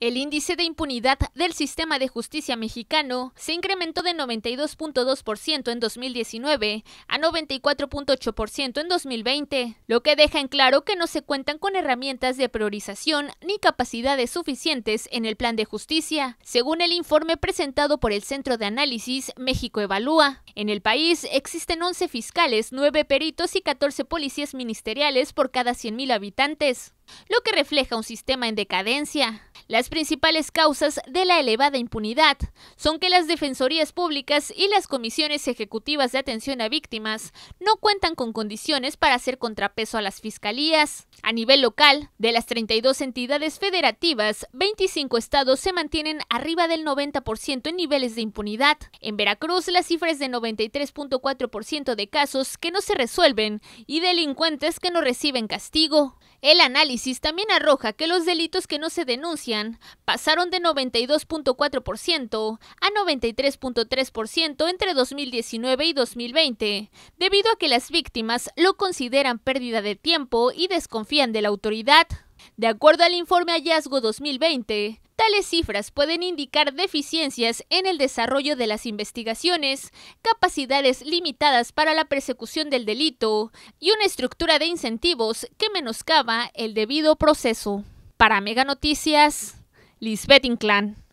El índice de impunidad del sistema de justicia mexicano se incrementó de 92.2% en 2019 a 94.8% en 2020, lo que deja en claro que no se cuentan con herramientas de priorización ni capacidades suficientes en el plan de justicia, según el informe presentado por el Centro de Análisis México Evalúa. En el país existen 11 fiscales, 9 peritos y 14 policías ministeriales por cada 100.000 habitantes, lo que refleja un sistema en decadencia. Las principales causas de la elevada impunidad son que las defensorías públicas y las comisiones ejecutivas de atención a víctimas no cuentan con condiciones para hacer contrapeso a las fiscalías. A nivel local, de las 32 entidades federativas, 25 estados se mantienen arriba del 90% en niveles de impunidad. En Veracruz, las cifras de 90 93.4% de casos que no se resuelven y delincuentes que no reciben castigo. El análisis también arroja que los delitos que no se denuncian pasaron de 92.4% a 93.3% entre 2019 y 2020, debido a que las víctimas lo consideran pérdida de tiempo y desconfían de la autoridad. De acuerdo al informe Hallazgo 2020, Tales cifras pueden indicar deficiencias en el desarrollo de las investigaciones, capacidades limitadas para la persecución del delito y una estructura de incentivos que menoscaba el debido proceso. Para Mega Noticias, Lisbeth Inclán.